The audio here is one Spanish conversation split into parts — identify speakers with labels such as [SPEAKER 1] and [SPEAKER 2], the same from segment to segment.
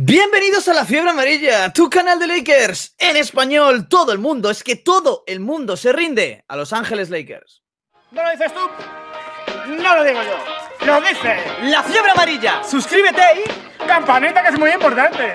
[SPEAKER 1] Bienvenidos a la Fiebre Amarilla, tu canal de Lakers en español. Todo el mundo, es que todo el mundo se rinde a Los Ángeles Lakers. ¿No lo dices tú? No lo digo yo. Lo dice la Fiebre Amarilla. Suscríbete y campanita que es muy
[SPEAKER 2] importante.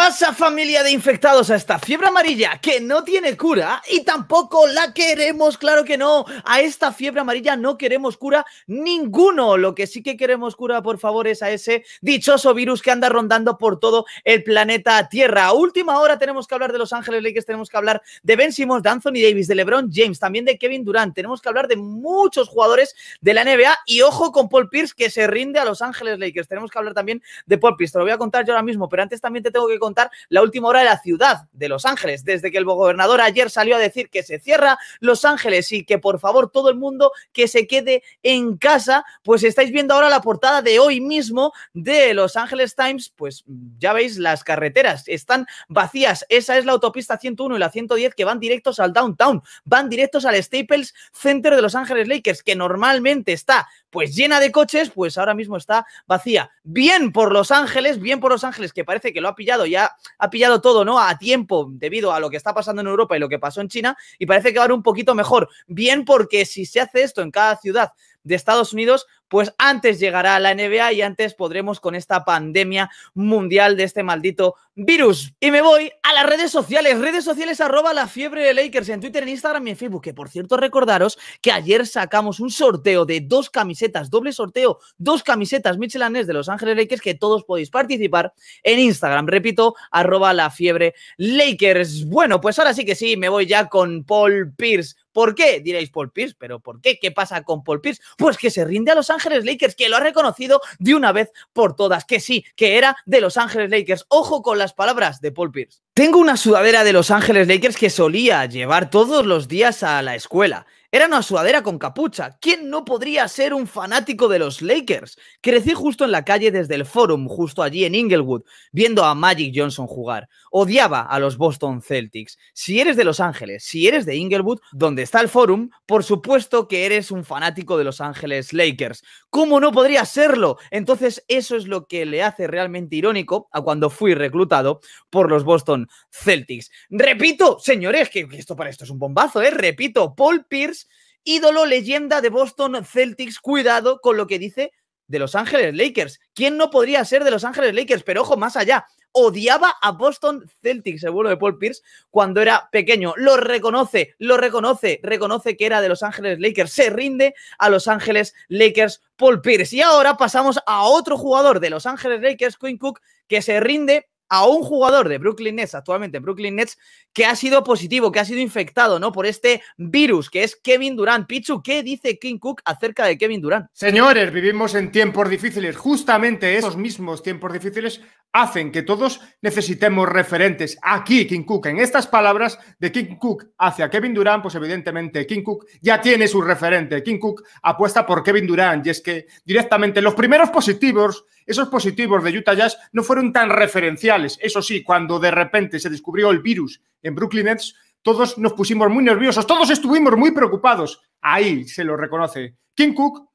[SPEAKER 1] pasa familia de infectados a esta fiebre amarilla que no tiene cura y tampoco la queremos? Claro que no, a esta fiebre amarilla no queremos cura ninguno. Lo que sí que queremos cura, por favor, es a ese dichoso virus que anda rondando por todo el planeta Tierra. A última hora tenemos que hablar de Los Ángeles Lakers, tenemos que hablar de Ben Simmons, de Anthony Davis, de LeBron James, también de Kevin Durant. Tenemos que hablar de muchos jugadores de la NBA y ojo con Paul Pierce que se rinde a Los Ángeles Lakers. Tenemos que hablar también de Paul Pierce, te lo voy a contar yo ahora mismo, pero antes también te tengo que contar la última hora de la ciudad de Los Ángeles, desde que el gobernador ayer salió a decir que se cierra Los Ángeles y que por favor todo el mundo que se quede en casa, pues estáis viendo ahora la portada de hoy mismo de Los Ángeles Times, pues mm, ya veis las carreteras están vacías, esa es la autopista 101 y la 110 que van directos al downtown, van directos al Staples Center de Los Ángeles Lakers, que normalmente está pues llena de coches, pues ahora mismo está vacía. Bien por Los Ángeles, bien por Los Ángeles, que parece que lo ha pillado ya ha, pillado todo, ¿no? A tiempo, debido a lo que está pasando en Europa y lo que pasó en China, y parece que va a un poquito mejor. Bien, porque si se hace esto en cada ciudad de Estados Unidos, pues antes llegará la NBA y antes podremos con esta pandemia mundial de este maldito virus. Y me voy a las redes sociales, redes sociales arroba la fiebre de Lakers en Twitter, en Instagram y en Facebook, que por cierto recordaros que ayer sacamos un sorteo de dos camisetas, doble sorteo, dos camisetas Mitchell de Los Ángeles Lakers que todos podéis participar en Instagram, repito, arroba la fiebre Lakers. Bueno, pues ahora sí que sí, me voy ya con Paul Pierce, ¿Por qué? Diréis Paul Pierce, pero ¿por qué? ¿Qué pasa con Paul Pierce? Pues que se rinde a Los Ángeles Lakers, que lo ha reconocido de una vez por todas, que sí, que era de Los Ángeles Lakers. Ojo con las palabras de Paul Pierce. Tengo una sudadera de Los Ángeles Lakers que solía llevar todos los días a la escuela. Era una sudadera con capucha. ¿Quién no podría ser un fanático de los Lakers? Crecí justo en la calle desde el Forum, justo allí en Inglewood, viendo a Magic Johnson jugar. Odiaba a los Boston Celtics. Si eres de Los Ángeles, si eres de Inglewood, donde está el Forum, por supuesto que eres un fanático de Los Ángeles Lakers. ¿Cómo no podría serlo? Entonces eso es lo que le hace realmente irónico a cuando fui reclutado por los Boston Celtics. Repito, señores, que esto para esto es un bombazo, ¿eh? Repito, Paul Pierce ídolo, leyenda de Boston Celtics, cuidado con lo que dice de Los Ángeles Lakers. ¿Quién no podría ser de Los Ángeles Lakers? Pero ojo, más allá, odiaba a Boston Celtics, el vuelo de Paul Pierce, cuando era pequeño. Lo reconoce, lo reconoce, reconoce que era de Los Ángeles Lakers. Se rinde a Los Ángeles Lakers Paul Pierce. Y ahora pasamos a otro jugador de Los Ángeles Lakers, Quinn Cook, que se rinde a un jugador de Brooklyn Nets, actualmente Brooklyn Nets, que ha sido positivo, que ha sido infectado, ¿no? Por este
[SPEAKER 2] virus, que es Kevin Durant. Pichu, ¿qué dice King Cook acerca de Kevin Durant? Señores, vivimos en tiempos difíciles. Justamente esos mismos tiempos difíciles hacen que todos necesitemos referentes. Aquí, King Cook, en estas palabras de King Cook hacia Kevin Durant, pues evidentemente King Cook ya tiene su referente. King Cook apuesta por Kevin Durant y es que directamente los primeros positivos, esos positivos de Utah Jazz, no fueron tan referenciales eso sí, cuando de repente se descubrió el virus en Brooklyn Nets, todos nos pusimos muy nerviosos, todos estuvimos muy preocupados. Ahí se lo reconoce Kim Cook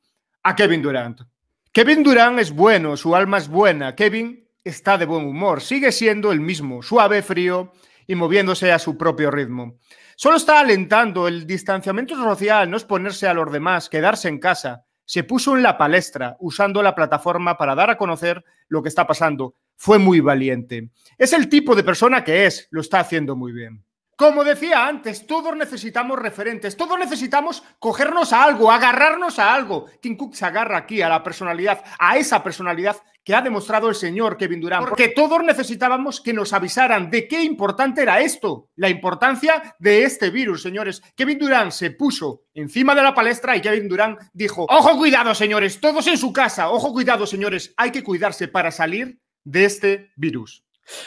[SPEAKER 2] a Kevin Durant. Kevin Durant es bueno, su alma es buena. Kevin está de buen humor, sigue siendo el mismo, suave, frío y moviéndose a su propio ritmo. Solo está alentando el distanciamiento social, no exponerse a los demás, quedarse en casa. Se puso en la palestra usando la plataforma para dar a conocer lo que está pasando fue muy valiente. Es el tipo de persona que es, lo está haciendo muy bien. Como decía antes, todos necesitamos referentes, todos necesitamos cogernos a algo, agarrarnos a algo. Tim Cook se agarra aquí a la personalidad, a esa personalidad que ha demostrado el señor Kevin Durant, porque todos necesitábamos que nos avisaran de qué importante era esto, la importancia de este virus, señores. Kevin Durant se puso encima de la palestra y Kevin Durant dijo, ojo cuidado, señores, todos en su casa, ojo cuidado, señores, hay que cuidarse para salir de este virus.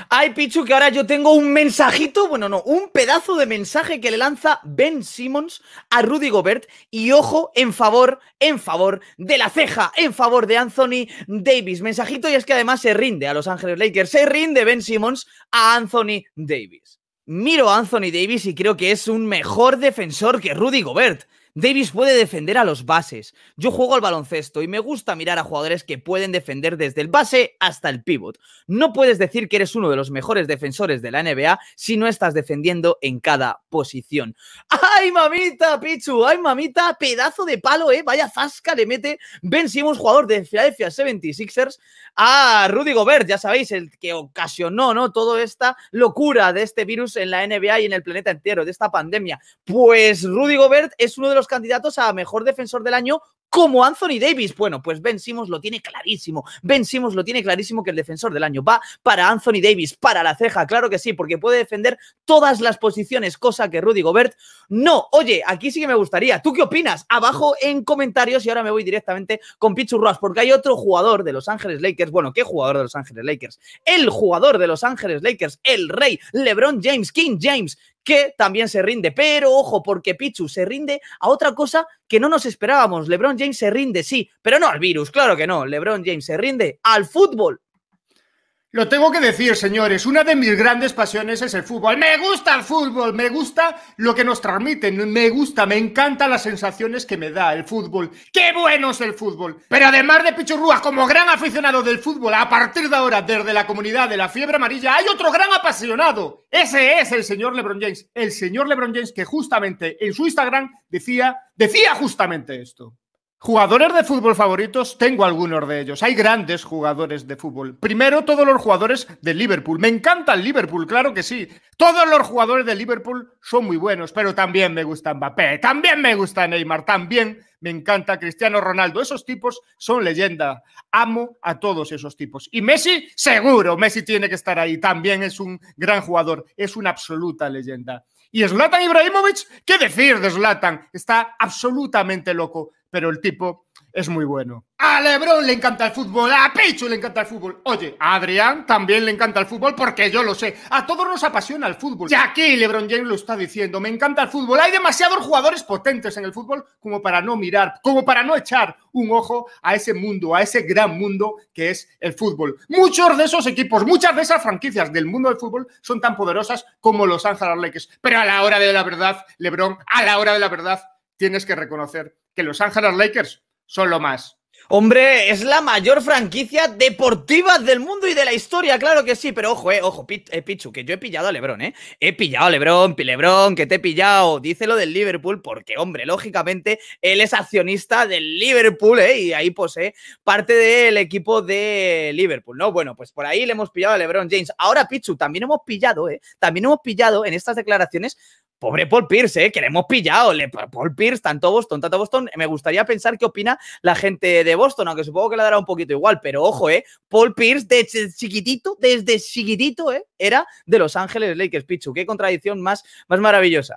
[SPEAKER 2] Ay, Pichu, que ahora yo tengo un mensajito, bueno, no, un pedazo de mensaje que le lanza Ben
[SPEAKER 1] Simmons a Rudy Gobert. Y ojo, en favor, en favor de la ceja, en favor de Anthony Davis. Mensajito, y es que además se rinde a Los Ángeles Lakers, se rinde Ben Simmons a Anthony Davis. Miro a Anthony Davis y creo que es un mejor defensor que Rudy Gobert. Davis puede defender a los bases. Yo juego al baloncesto y me gusta mirar a jugadores que pueden defender desde el base hasta el pivot. No puedes decir que eres uno de los mejores defensores de la NBA si no estás defendiendo en cada posición. ¡Ay, mamita, Pichu! ¡Ay, mamita! Pedazo de palo, ¿eh? Vaya fasca le mete Ben Simmons, jugador de Philadelphia 76ers, a Rudy Gobert, ya sabéis, el que ocasionó, ¿no? Toda esta locura de este virus en la NBA y en el planeta entero, de esta pandemia. Pues Rudy Gobert es uno de los candidatos a mejor defensor del año como Anthony Davis. Bueno, pues Ben Simmons lo tiene clarísimo. Ben Simmons lo tiene clarísimo que el defensor del año va para Anthony Davis, para la ceja, claro que sí, porque puede defender todas las posiciones, cosa que Rudy Gobert no. Oye, aquí sí que me gustaría. ¿Tú qué opinas? Abajo en comentarios y ahora me voy directamente con Pichu Ross, porque hay otro jugador de Los Ángeles Lakers. Bueno, ¿qué jugador de Los Ángeles Lakers? El jugador de Los Ángeles Lakers, el rey LeBron James, King James, que también se rinde. Pero ojo, porque Pichu se rinde a otra cosa que no nos esperábamos. LeBron James se rinde, sí, pero no al virus, claro
[SPEAKER 2] que no. LeBron James se rinde al fútbol. Lo tengo que decir, señores, una de mis grandes pasiones es el fútbol. Me gusta el fútbol, me gusta lo que nos transmiten, me gusta, me encanta las sensaciones que me da el fútbol. ¡Qué bueno es el fútbol! Pero además de Pichurrua como gran aficionado del fútbol, a partir de ahora, desde la comunidad de la fiebre amarilla, hay otro gran apasionado. Ese es el señor LeBron James. El señor LeBron James que justamente en su Instagram decía, decía justamente esto. Jugadores de fútbol favoritos, tengo algunos de ellos. Hay grandes jugadores de fútbol. Primero, todos los jugadores de Liverpool. Me encanta el Liverpool, claro que sí. Todos los jugadores de Liverpool son muy buenos, pero también me gusta Mbappé, también me gusta Neymar, también me encanta Cristiano Ronaldo. Esos tipos son leyenda. Amo a todos esos tipos. Y Messi, seguro, Messi tiene que estar ahí. También es un gran jugador, es una absoluta leyenda. Y Zlatan Ibrahimovic, ¿qué decir de Zlatan? Está absolutamente loco pero el tipo es muy bueno. A Lebron le encanta el fútbol, a Pichu le encanta el fútbol. Oye, a Adrián también le encanta el fútbol porque yo lo sé. A todos nos apasiona el fútbol. Y aquí Lebron James lo está diciendo, me encanta el fútbol. Hay demasiados jugadores potentes en el fútbol como para no mirar, como para no echar un ojo a ese mundo, a ese gran mundo que es el fútbol. Muchos de esos equipos, muchas de esas franquicias del mundo del fútbol son tan poderosas como los Ángeles Lakers. Pero a la hora de la verdad, Lebron, a la hora de la verdad, tienes que reconocer que Los Ángeles Lakers son lo más. Hombre,
[SPEAKER 1] es la mayor franquicia deportiva del mundo y de la historia, claro que sí, pero ojo, eh, ojo, eh, Pichu, que yo he pillado a Lebron, ¿eh? He pillado a Lebron, Pilebrón, que te he pillado, lo del Liverpool, porque, hombre, lógicamente, él es accionista del Liverpool, ¿eh? Y ahí posee pues, eh, parte del equipo de Liverpool, ¿no? Bueno, pues por ahí le hemos pillado a Lebron James. Ahora, Pichu, también hemos pillado, ¿eh? También hemos pillado en estas declaraciones Pobre Paul Pierce, ¿eh? que le hemos pillado. Paul Pierce, tanto Boston, tanto Boston. Me gustaría pensar qué opina la gente de Boston, aunque supongo que le dará un poquito igual, pero ojo, ¿eh? Paul Pierce desde chiquitito, desde chiquitito, ¿eh? Era de Los Ángeles Lakers, Pichu. Qué contradicción más, más maravillosa.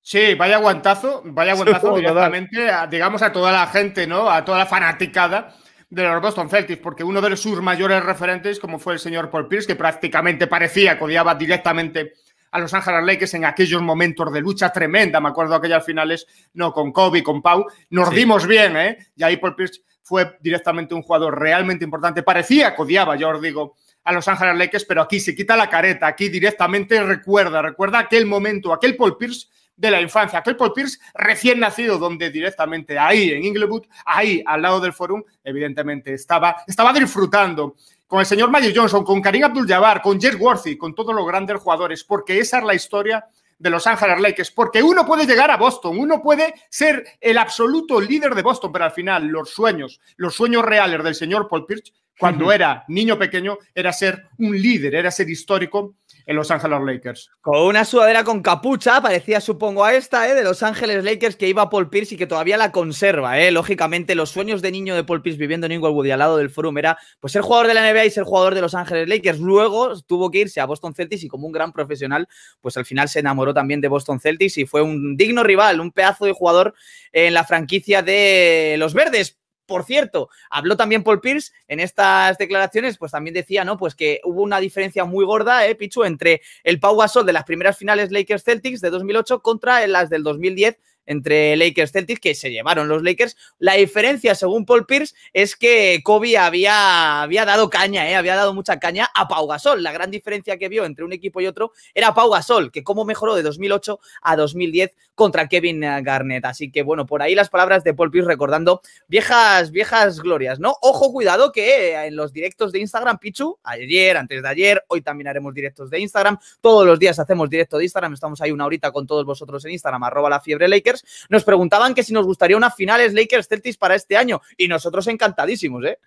[SPEAKER 2] Sí, vaya aguantazo, vaya aguantazo directamente, digamos, a toda la gente, ¿no? A toda la fanaticada de los Boston Celtics, porque uno de sus mayores referentes, como fue el señor Paul Pierce, que prácticamente parecía codiaba directamente a Los Ángeles Lakers en aquellos momentos de lucha tremenda, me acuerdo aquellas finales, no, con Kobe, con Pau, nos dimos bien, ¿eh? Y ahí Paul Pierce fue directamente un jugador realmente importante. Parecía codiaba, yo os digo, a Los Ángeles Lakers, pero aquí se quita la careta, aquí directamente recuerda, recuerda aquel momento, aquel Paul Pierce de la infancia, aquel Paul Pierce recién nacido, donde directamente ahí en Inglewood, ahí al lado del forum, evidentemente estaba, estaba disfrutando con el señor Magic Johnson, con Karim Abdul-Jabbar, con Jess Worthy, con todos los grandes jugadores, porque esa es la historia de Los Ángeles Lakers, porque uno puede llegar a Boston, uno puede ser el absoluto líder de Boston, pero al final los sueños, los sueños reales del señor Paul Pierce cuando era niño pequeño, era ser un líder, era ser histórico en Los Ángeles Lakers.
[SPEAKER 1] Con una sudadera con capucha, parecía supongo a esta, ¿eh? de Los Ángeles Lakers que iba Paul Pierce y que todavía la conserva, ¿eh? lógicamente los sueños de niño de Paul Pierce viviendo en Inglewood y al lado del Forum era pues ser jugador de la NBA y ser jugador de Los Ángeles Lakers. Luego tuvo que irse a Boston Celtics y como un gran profesional, pues al final se enamoró también de Boston Celtics y fue un digno rival, un pedazo de jugador en la franquicia de los verdes. Por cierto, habló también Paul Pierce en estas declaraciones, pues también decía, ¿no? Pues que hubo una diferencia muy gorda, ¿eh, Pichu? Entre el Pau Gasol de las primeras finales Lakers-Celtics de 2008 contra las del 2010 entre Lakers Celtics que se llevaron los Lakers. La diferencia, según Paul Pierce, es que Kobe había, había dado caña, ¿eh? había dado mucha caña a Pau Gasol. La gran diferencia que vio entre un equipo y otro era Pau Gasol, que cómo mejoró de 2008 a 2010 contra Kevin Garnett. Así que bueno, por ahí las palabras de Paul Pierce recordando viejas, viejas glorias, ¿no? Ojo, cuidado que en los directos de Instagram, Pichu, ayer, antes de ayer, hoy también haremos directos de Instagram. Todos los días hacemos directo de Instagram, estamos ahí una horita con todos vosotros en Instagram, arroba la fiebre Lakers
[SPEAKER 2] nos preguntaban que si nos gustaría unas finales Lakers-Celtics para este año. Y nosotros encantadísimos, ¿eh?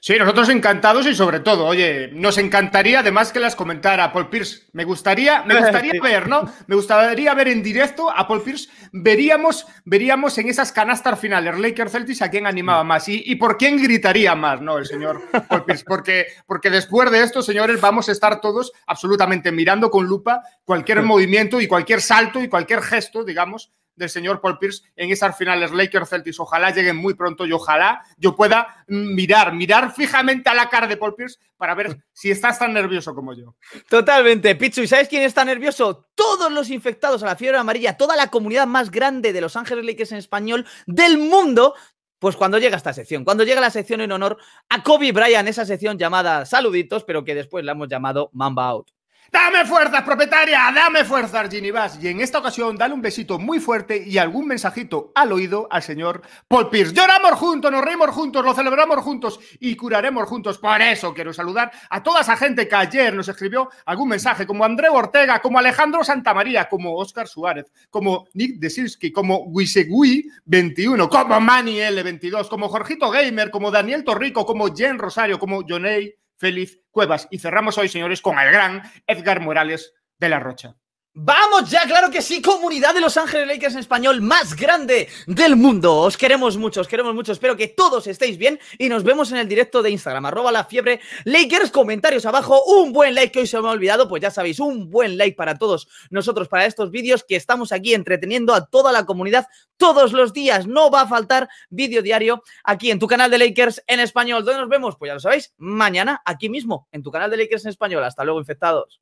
[SPEAKER 2] Sí, nosotros encantados y sobre todo, oye, nos encantaría además que las comentara Paul Pierce. Me gustaría, me gustaría ver, ¿no? Me gustaría ver en directo a Paul Pierce. Veríamos, veríamos en esas canastas finales, Lakers Celtics, a quién animaba más y, y, por quién gritaría más, ¿no? El señor Paul Pierce. Porque, porque después de esto, señores, vamos a estar todos absolutamente mirando con lupa cualquier movimiento y cualquier salto y cualquier gesto, digamos, del señor Paul Pierce en esas finales Lakers Celtics. Ojalá lleguen muy pronto y ojalá yo pueda mm, mirar, mirar fijamente a la cara de Paul Pierce para ver si estás tan nervioso como yo. Totalmente,
[SPEAKER 1] Pichu. ¿Y sabes quién está nervioso? Todos los infectados a la fiebre amarilla, toda la comunidad más grande de Los Ángeles Lakers en español del mundo, pues cuando llega esta sección, cuando llega la sección en honor a Kobe Bryant, esa sección llamada Saluditos, pero que después la hemos llamado Mamba Out. Dame
[SPEAKER 2] fuerzas, propietaria, dame fuerzas, Ginny Bass. Y en esta ocasión, dale un besito muy fuerte y algún mensajito al oído al señor Paul Pierce. Lloramos juntos, nos reímos juntos, lo celebramos juntos y curaremos juntos. Por eso quiero saludar a toda esa gente que ayer nos escribió algún mensaje, como André Ortega, como Alejandro Santamaría, como Oscar Suárez, como Nick Desirsky, como Wisegui21, como Mani 22 como Jorgito Gamer, como Daniel Torrico, como Jen Rosario, como Jonay... Félix Cuevas. Y cerramos hoy, señores, con el gran Edgar Morales de la Rocha. Vamos ya, claro que sí, comunidad de Los Ángeles Lakers en español más
[SPEAKER 1] grande del mundo. Os queremos mucho, os queremos mucho. Espero que todos estéis bien y nos vemos en el directo de Instagram, arroba la fiebre Lakers, comentarios abajo, un buen like que hoy se me ha olvidado, pues ya sabéis, un buen like para todos nosotros, para estos vídeos que estamos aquí entreteniendo a toda la comunidad todos los días. No va a faltar vídeo diario aquí en tu canal de Lakers en español. ¿Dónde nos vemos? Pues ya lo sabéis, mañana aquí mismo en tu canal de Lakers en español. Hasta luego, infectados.